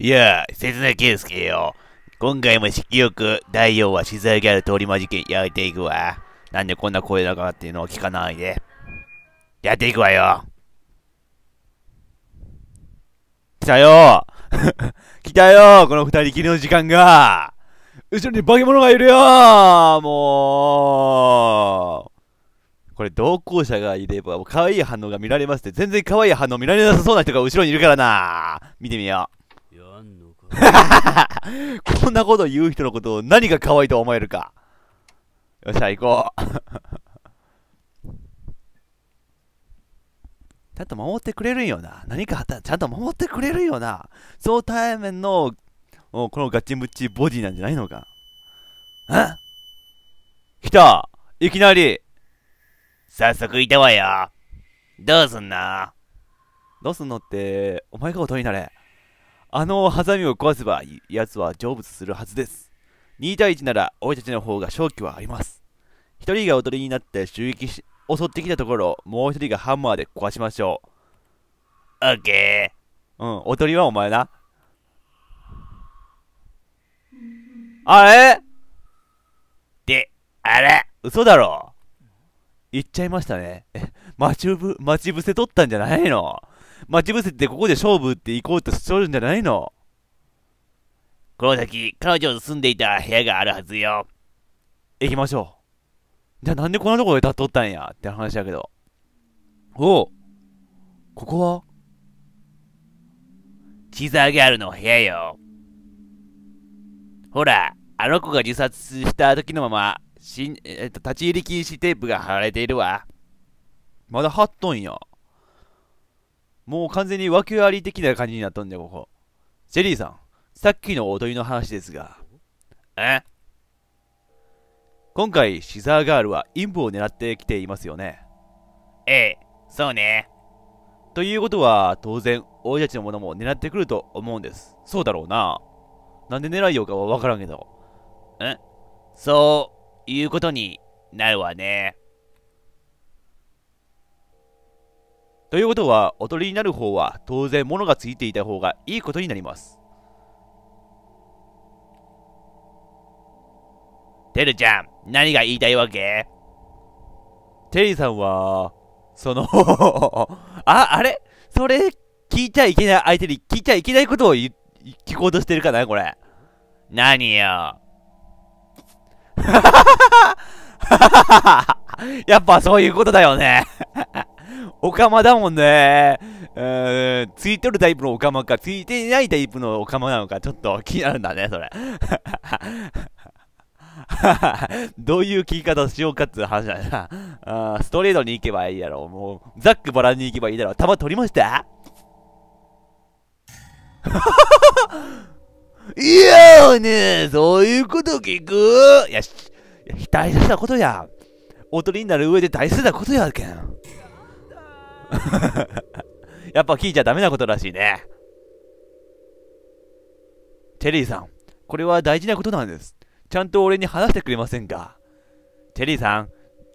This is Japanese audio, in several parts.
いやあ、切なすけよ。今回も色欲、第4話、資材ギャル通り魔事件やっていくわ。なんでこんな声だからっていうのを聞かないで。やっていくわよ。来たよ 来たよこの二人きりの時間が後ろに化け物がいるよもうこれ同行者がいれば可愛い反応が見られますって全然可愛い反応見られなさそうな人が後ろにいるからな見てみよう。こんなこと言う人のことを何が可愛いと思えるか。よっしゃ、行こう。ちゃんと守ってくれるんよな。何かあったらちゃんと守ってくれるよな。そう対面の、このガチムチボディなんじゃないのか。ん来たいきなり早速いたわよどうすんなどうすんのって、お前が音になれ。あのハサミを壊せば、奴は成仏するはずです。2対1なら、俺たちの方が勝機はあります。1人がおとりになって襲撃し、襲ってきたところ、もう1人がハンマーで壊しましょう。オッケー。うん、おとりはお前な。あれで、あれ嘘だろ言っちゃいましたね。待ちぶ、待ち伏せ取ったんじゃないの待ち伏せてここで勝負って行こうとしとるんじゃないのこの先、彼女の住んでいた部屋があるはずよ。行きましょう。じゃあなんでこんなとこで立っとったんやって話やけど。おう。ここはチザーギャルの部屋よ。ほら、あの子が自殺した時のまま、しんえっと、立ち入り禁止テープが貼られているわ。まだ貼っとんや。もう完全に訳あり的な感じになったんだよ、ここ。ジェリーさん、さっきの踊りの話ですが。え今回、シザーガールは陰部を狙ってきていますよね。ええ、そうね。ということは、当然、俺たちのものも狙ってくると思うんです。そうだろうな。なんで狙いようかはわからんけど。んそういうことになるわね。ということは、おとりになる方は当然物がついていた方がいいことになります。テルちゃん、何が言いたいわけテリーさんは、その あ、あれそれ、聞いちゃいけない相手に聞いちゃいけないことを聞こうとしてるかなこれ。何よ。やっぱそういうことだよねオカマだもんね。えーついとるタイプのオカマか、ついていないタイプのオカマなのか、ちょっと気になるんだね、それ。どういう聞き方しようかっていう話だな。あストレートに行けばいいやろ。もう、ザックバラに行けばいいだろ。弾取りました いやねそういうこと聞くいや、大切なことや。おとりになる上で大切なことやけん。やっぱ聞いちゃダメなことらしいね。テリーさん、これは大事なことなんです。ちゃんと俺に話してくれませんかテリーさん、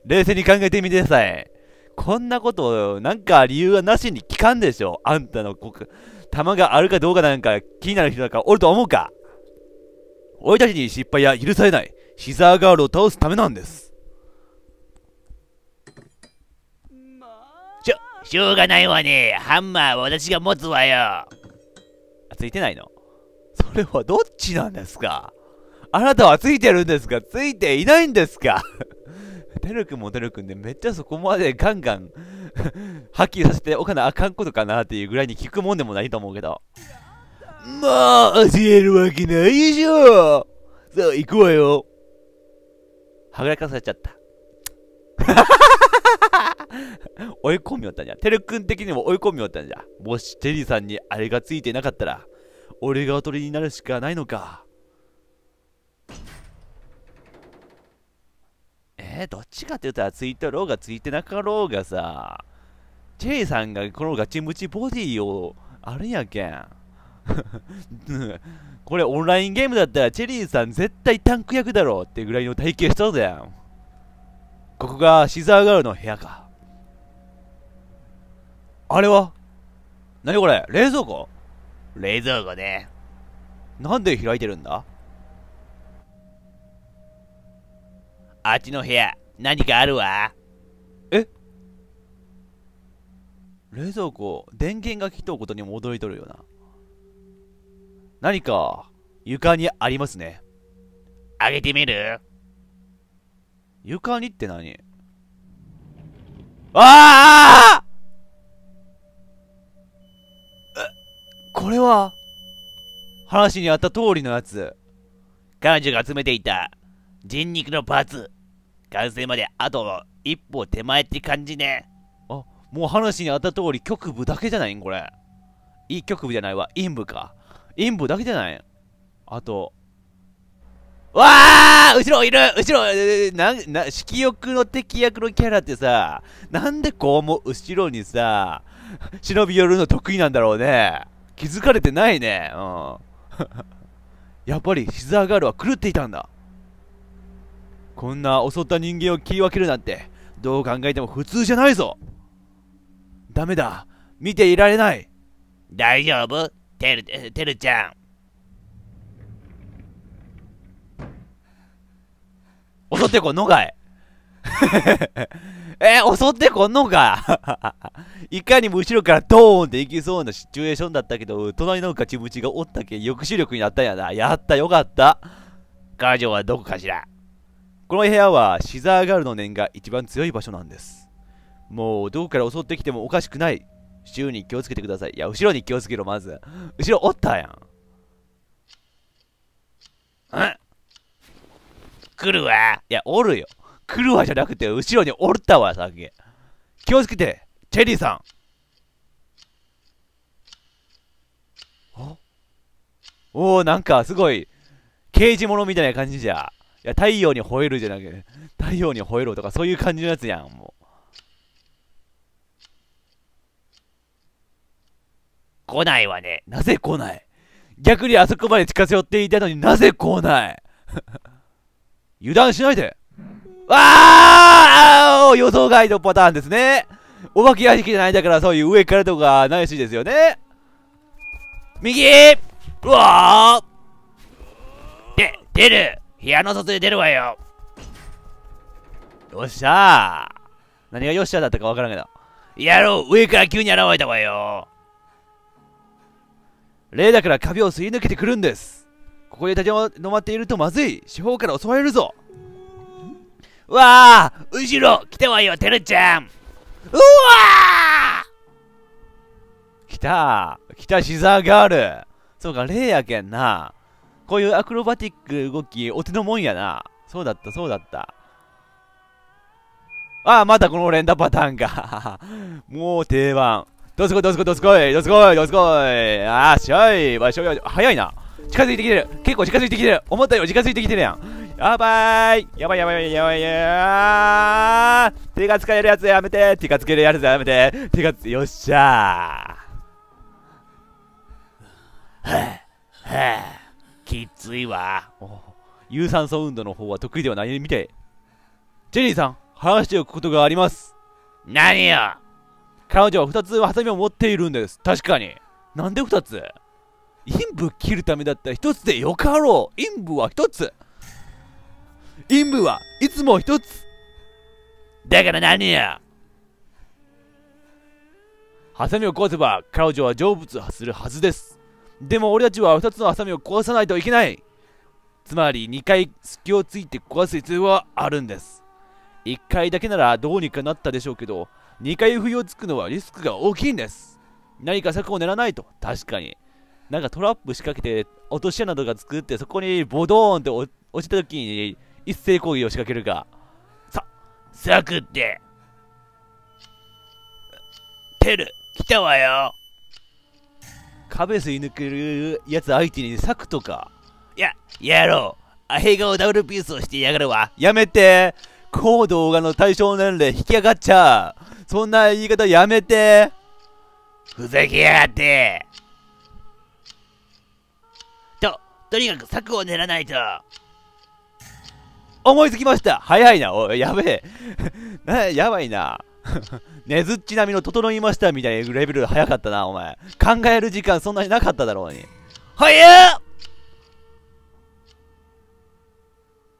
冷静に考えてみてください。こんなこと、なんか理由はなしに聞かんでしょ。あんたの玉があるかどうかなんか気になる人なんかおると思うか俺たちに失敗や許されない、シザーガールを倒すためなんです。しょうがないわね。ハンマーは私が持つわよ。ついてないのそれはどっちなんですかあなたはついてるんですかついていないんですかてるくんもてるくんでめっちゃそこまでガンガンはっきりさせておかなあかんことかなっていうぐらいに聞くもんでもないと思うけど。まあ、教えるわけないでしょさあ、行くわよ。はぐらかされちゃった。追い込みよったんじゃ。てるくん的にも追い込みよったんじゃ。もしテリーさんにあれがついてなかったら、俺がおとりになるしかないのか。えー、どっちかって言ったらついてろうがついてなかろうがさ、チェリーさんがこのガチムチボディを、あれやけん。これオンラインゲームだったらチェリーさん絶対タンク役だろうってぐらいの体型しとるぜ。ここがシザーガールの部屋か。あれは何これ冷蔵庫冷蔵庫ね。なんで開いてるんだあっちの部屋、何かあるわ。え冷蔵庫、電源が切とうことにも驚いとるよな。何か、床にありますね。あげてみる床にって何ああこれは、話にあった通りのやつ。彼女が集めていた人肉のパーツ。完成まであと一歩手前って感じね。あ、もう話にあった通り局部だけじゃないんこれ。い局部じゃないわ。陰部か。陰部だけじゃないあと。わあ後ろいる後ろな、な、色欲の敵役のキャラってさ、なんでこうも後ろにさ、忍び寄るの得意なんだろうね。気づかれてないね。うん。やっぱりシザーガールは狂っていたんだ。こんな襲った人間を切り分けるなんて、どう考えても普通じゃないぞ。ダメだ。見ていられない。大丈夫てる、てるちゃん。襲ってこんのかい えー、襲ってこんのか いかにも後ろからドーンっていきそうなシチュエーションだったけど、隣の勝ちムチがおったけ抑止力になったんやな。やった、よかった。彼女はどこかしら。この部屋はシザーガールの念が一番強い場所なんです。もう、どこから襲ってきてもおかしくない。周に気をつけてください。いや、後ろに気をつけろ、まず。後ろおったやん。ん来るわ。いや、おるよ。来るわじゃなくて、後ろにおったわ、さっき。気をつけて、チェリーさん。おおなんか、すごい、刑事のみたいな感じじゃ。いや、太陽に吠えるじゃなくて、太陽に吠えろとか、そういう感じのやつやん、もう。来ないわね。なぜ来ない逆にあそこまで近寄っていたのになぜ来ない 油断しないでわー予想外のパターンですね。お化け屋敷じゃないんだから、そういう上からとか、ないしですよね。右うわーで、出る部屋の外で出るわよよっしゃー何がよっしゃーだったかわからんけど。やろう上から急に現れたわよレーダーから壁をすり抜けてくるんですここで立ち止まっているとまずい四方から襲われるぞうわあ後ろ来てわよ、てるちゃんうわあ来た来たシザーガールそうか、例やけんな。こういうアクロバティック動き、お手のもんやな。そうだった、そうだった。ああ、またこの連打パターンか。もう定番。どすこい、どすこい、どすこい、どすこい、どすこい。ああ、しょい。わしょい、早いな。近づいてきてる。結構近づいてきてる。思ったより近づいてきてるやん。やばいやばいやばいやばいやばいやばい手が使えるやつやめて手がつけるやつやめて手がつよっしゃーはあはあきついわ有酸素運動の方は得意ではないみたいジェリーさん話しておくことがあります何よ彼女は2つハサミを持っているんです確かになんで2つ陰部切るためだったら1つでよかろう陰部は1つ陰部はいつも一つだから何やハサミを壊せば彼女は成仏するはずですでも俺たちは2つのハサミを壊さないといけないつまり2回隙をついて壊す必要はあるんです1回だけならどうにかなったでしょうけど2回不をつくのはリスクが大きいんです何か策を練らないと確かになんかトラップ仕掛けて落とし穴とか作ってそこにボドーンって落ちた時に一斉攻撃を仕掛けるかさ、ってテル、来たわよ。壁すい抜けるやつ相手にくとか。いや、やろう。アヘ顔ダブルピースをしてやがるわ。やめてこう動画の対象年齢引き上がっちゃう。そんな言い方やめてふざけやがってと、とにかく策を練らないと。思いつきました早いな、おい、やべえ。な、やばいな。ねずっち並みの整いましたみたいなレベル早かったな、お前。考える時間そんなになかっただろうに。早っ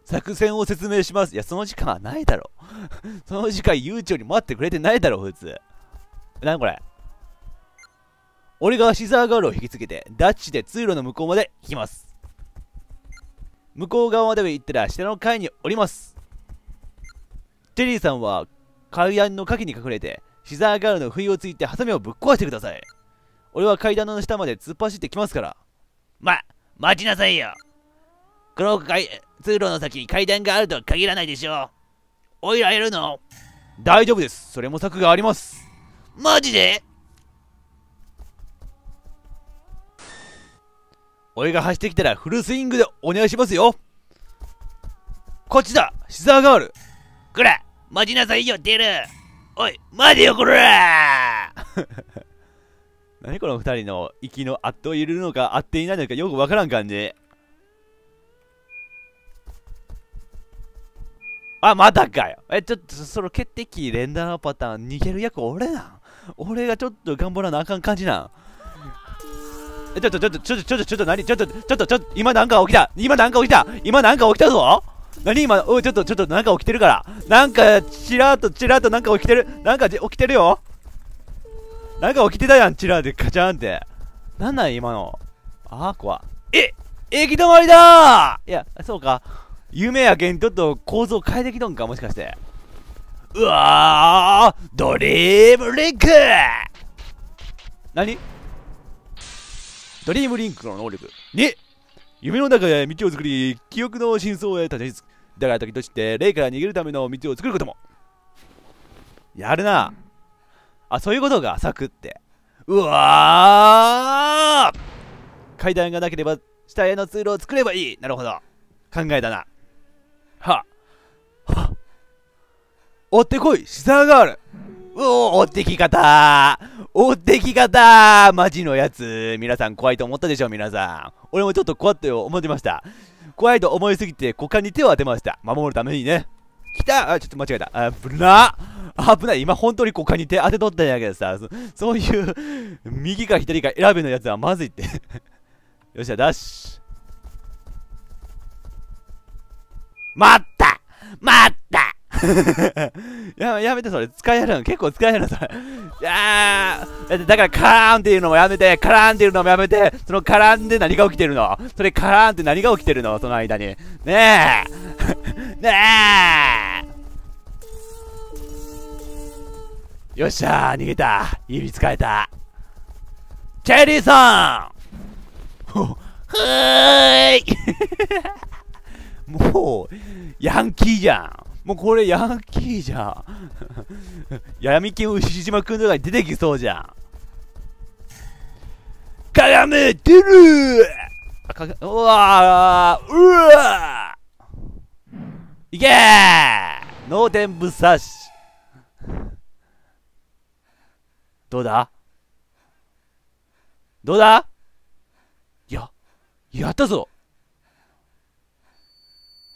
作戦を説明します。いや、その時間はないだろ。その時間悠長に待ってくれてないだろ、普通。なにこれ俺がシザーガールを引きつけて、ダッチで通路の向こうまで行きます。向こう側まで行ったら下の階におりますジェリーさんは階段の陰に隠れてシザーガールの不意をついてハサミをぶっ壊してください俺は階段の下まで突っ走ってきますからま待ちなさいよこの階通路の先に階段があるとは限らないでしょうおいらいるの大丈夫ですそれも策がありますマジで俺が走ってきたらフルスイングでお願いしますよこっちだシザーガールこら待ちなさいよ出るおい待てよこら 何この二人の息の圧倒揺いるのか合っていないのかよくわからん感じあ、またかよ。え、ちょっと、その決定機連打のパターン、逃げる役俺なん。俺がちょっと頑張らなあかん感じなん。え、ちょっと、ちょっと、ちょっと、ちょっと、ちょっと、何ちょっと、ちょっと、ちょっと、今なんか起きた今なんか起きた今なんか起きたぞ何今、おい、ちょっと、ちょっと、なんか起きてるから。なんか、ちらっと、ちらっと、なんか起きてる。なんか、起きてるよ。なんか起きてたやん、ちらてカチャンって。なんなん、今の。あー、怖。え行き止まりだーいや、そうか。夢やけん、ちょっと構造変えてきとんか、もしかして。うわードリームリンク何ドリームリンクの能力。2! 夢の中で道を作り、記憶の真相へ立ちく。だから時として、霊から逃げるための道を作ることも。やるな。あ、そういうことが浅くって。うわー階段がなければ、下への通路を作ればいい。なるほど。考えたな。はは追ってこいシザーガールうお追ってき方おでき方マジのやつ皆さん怖いと思ったでしょ皆さん。俺もちょっと怖って思ってました。怖いと思いすぎて股間に手を当てました。守るためにね。来たあ、ちょっと間違えた。あ、ぶな危ない。今本当に股間に手当てとったんやけどさ、そそういう右か左か選べのやつはまずいって よっしゃ、ダッシュ。待った待った ややめてそれ使えるの結構使えるのそれいやーだからカラーンっていうのもやめてカラーンっていうのもやめてそのカラーンで何が起きてるのそれカラーンって何が起きてるのその間にねえ ねえよっしゃー逃げた指使えたチェリーさんーい もうヤンキーじゃんもうこれヤンキーじゃん闇金牛島くんとかに出てきそうじゃんめ出るあかうわーうわいけー脳天ぶっ刺しどうだどうだややったぞ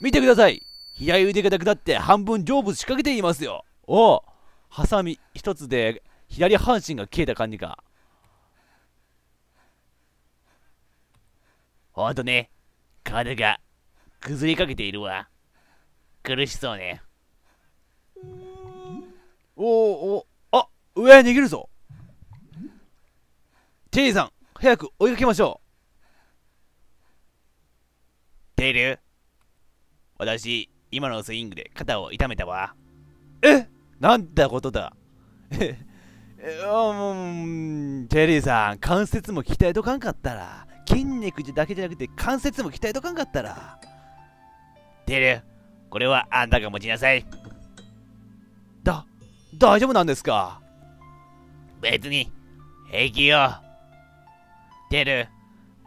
見てください左腕がなくなって半分成仏仕掛けていますよおおハサミ一つで左半身が消えた感じかほんとね体が崩れかけているわ苦しそうねおおあ上へ逃げるぞテリーさん早く追いかけましょうテリー私今のスイングで肩を痛めたわ。えなんだことだえうん、テリーさん、関節も鍛えとかんかったら、筋肉だけじゃなくて関節も鍛えとかんかったら。テリー、これはあんたが持ちなさい。だ、大丈夫なんですか別に、平気よ。テル、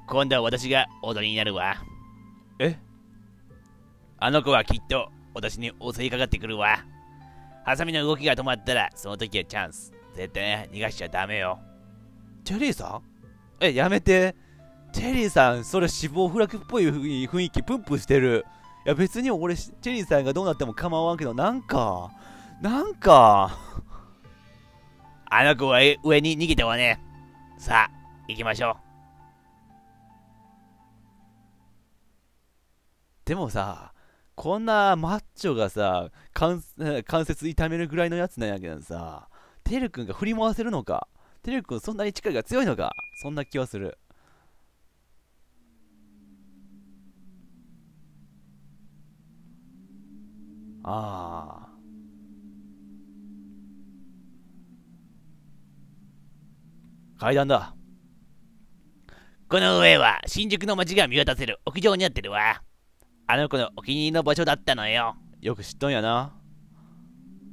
今度は私が踊りになるわ。えあの子はきっと私に襲いかかってくるわ。ハサミの動きが止まったら、その時はチャンス。絶対、ね、逃がしちゃダメよ。チェリーさんえ、やめて。チェリーさん、それ死亡フラグっぽい雰囲気プンプンしてる。いや別に俺、チェリーさんがどうなっても構わんけど、なんか、なんか あの子は上に逃げてはね。さあ、行きましょう。でもさ、こんなマッチョがさ、関節痛めるぐらいのやつなんやけどさ、てるくんが振り回せるのかてるくんそんなに力が強いのかそんな気はする。ああ。階段だ。この上は新宿の街が見渡せる屋上になってるわ。あの子のお気に入りの場所だったのよ。よく知っとんやな。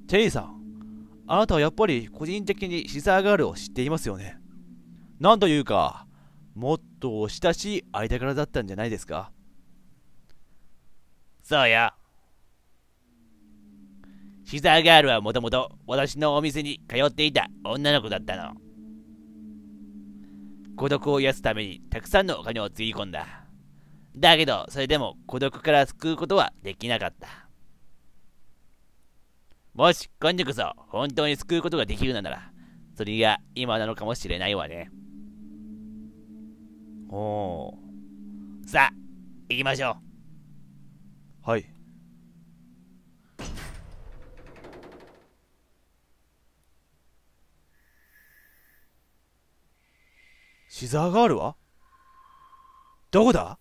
チェリーさん、あなたはやっぱり個人的にシザーガールを知っていますよね。なんというか、もっと親しい間柄だったんじゃないですか。そうや。シザーガールはもともと私のお店に通っていた女の子だったの。孤独を癒すためにたくさんのお金をつぎ込んだ。だけど、それでも孤独から救うことはできなかった。もし、今度こそ本当に救うことができるのなら、それが今なのかもしれないわね。おお。さあ、行きましょう。はい。シザーガールはどこだ